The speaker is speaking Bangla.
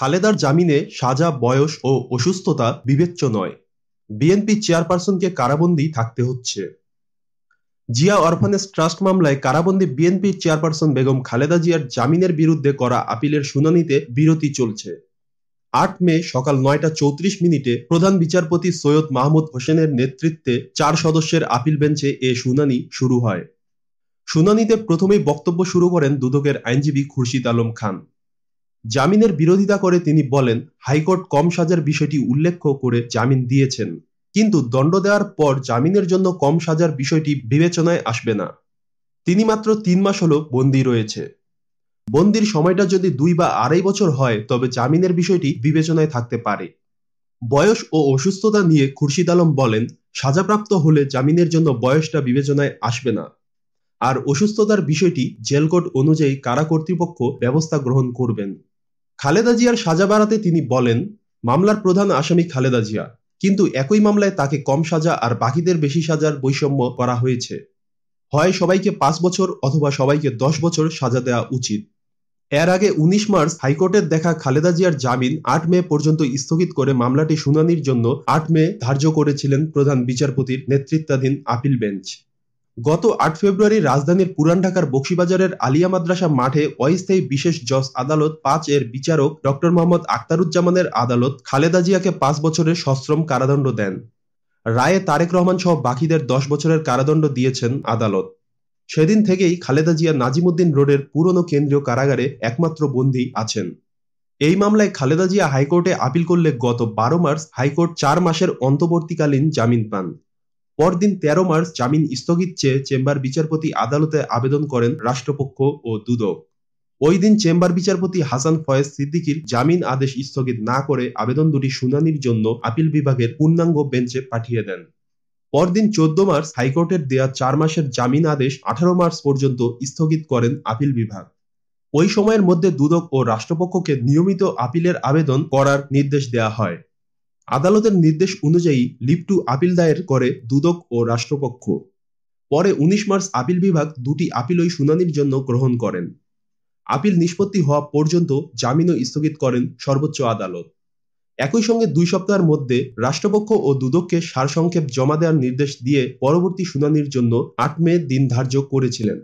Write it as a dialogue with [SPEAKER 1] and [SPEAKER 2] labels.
[SPEAKER 1] খালেদার জামিনে সাজা বয়স ও অসুস্থতা বিবেচ্য নয় বিএনপি চেয়ারপারসনকে কারাবন্দী থাকতে হচ্ছে জিয়া অরফানেস ট্রাস্ট মামলায় কারাবন্দি বিএনপি চেয়ারপারসন বেগম খালেদা জিয়ার জামিনের বিরুদ্ধে করা আপিলের শুনানিতে বিরতি চলছে আট মে সকাল নয়টা চৌত্রিশ মিনিটে প্রধান বিচারপতি সৈয়দ মাহমুদ হোসেনের নেতৃত্বে চার সদস্যের আপিল বেঞ্চে এ শুনানি শুরু হয় শুনানিতে প্রথমেই বক্তব্য শুরু করেন দুদকের আইনজীবী খুরশিদ আলম খান জামিনের বিরোধিতা করে তিনি বলেন হাইকোর্ট কম সাজার বিষয়টি উল্লেখ করে জামিন দিয়েছেন কিন্তু দণ্ড দেওয়ার পর জামিনের জন্য কম সাজার বিষয়টি বিবেচনায় আসবে না তিনি মাত্র তিন মাস হল বন্দি রয়েছে বন্দির সময়টা যদি দুই বা আড়াই বছর হয় তবে জামিনের বিষয়টি বিবেচনায় থাকতে পারে বয়স ও অসুস্থতা নিয়ে খুরশিদ আলম বলেন সাজাপ্রাপ্ত হলে জামিনের জন্য বয়সটা বিবেচনায় আসবে না আর অসুস্থতার বিষয়টি জেলকোট অনুযায়ী কারা কর্তৃপক্ষ ব্যবস্থা গ্রহণ করবেন খালেদা জিয়ার সাজা বাড়াতে তিনি বলেন মামলার প্রধান আসামি খালেদা জিয়া কিন্তু একই মামলায় তাকে কম সাজা আর বাকিদের বেশি সাজার বৈষম্য করা হয়েছে হয় সবাইকে পাঁচ বছর অথবা সবাইকে দশ বছর সাজা দেওয়া উচিত এর আগে উনিশ মার্চ হাইকোর্টের দেখা খালেদা জিয়ার জামিন আট মে পর্যন্ত স্থগিত করে মামলাটি শুনানির জন্য আট মে ধার্য করেছিলেন প্রধান বিচারপতির নেতৃত্বাধীন আপিল বেঞ্চ গত আট ফেব্রুয়ারি রাজধানীর পুরান ঢাকার বক্সিবাজারের আলিয়া মাদ্রাসা মাঠে অস্থায়ী বিশেষ জজ আদালত পাঁচ এর বিচারক ডক্টর মোহাম্মদ আখতারুজ্জামানের আদালত খালেদা জিয়াকে পাঁচ বছরের সশ্রম কারাদণ্ড দেন রায়ে তারেক রহমান সহ বাকিদের দশ বছরের কারাদণ্ড দিয়েছেন আদালত সেদিন থেকেই খালেদা জিয়া নাজিমুদ্দিন রোডের পুরনো কেন্দ্রীয় কারাগারে একমাত্র বন্দী আছেন এই মামলায় খালেদা জিয়া হাইকোর্টে আপিল করলে গত বারো মার্চ হাইকোর্ট চার মাসের অন্তর্বর্তীকালীন জামিন পান পরদিন তেরো মার্চ জামিন স্থগিত চেয়ে চেম্বার বিচারপতি আদালতে আবেদন করেন রাষ্ট্রপক্ষ ও দুদক ওই দিন চেম্বার বিচারপতি হাসান ফয়েজ সিদ্দিকির জামিন আদেশ স্থগিত না করে আবেদন দুটি শুনানির জন্য আপিল বিভাগের পূর্ণাঙ্গ বেঞ্চে পাঠিয়ে দেন পরদিন চোদ্দ মার্চ হাইকোর্টের দেয়া চার মাসের জামিন আদেশ আঠারো মার্চ পর্যন্ত স্থগিত করেন আপিল বিভাগ ওই সময়ের মধ্যে দুদক ও রাষ্ট্রপক্ষকে নিয়মিত আপিলের আবেদন করার নির্দেশ দেয়া হয় আদালতের নির্দেশ অনুযায়ী লিপটু আপিল দায়ের করে দুদক ও রাষ্ট্রপক্ষ পরে উনিশ মার্চ আপিল বিভাগ দুটি আপিলই শুনানির জন্য গ্রহণ করেন আপিল নিষ্পত্তি হওয়া পর্যন্ত জামিনও স্থগিত করেন সর্বোচ্চ আদালত একই সঙ্গে দুই সপ্তাহের মধ্যে রাষ্ট্রপক্ষ ও দুদককে সারসংক্ষেপ জমা দেওয়ার নির্দেশ দিয়ে পরবর্তী শুনানির জন্য আট মে দিন ধার্য করেছিলেন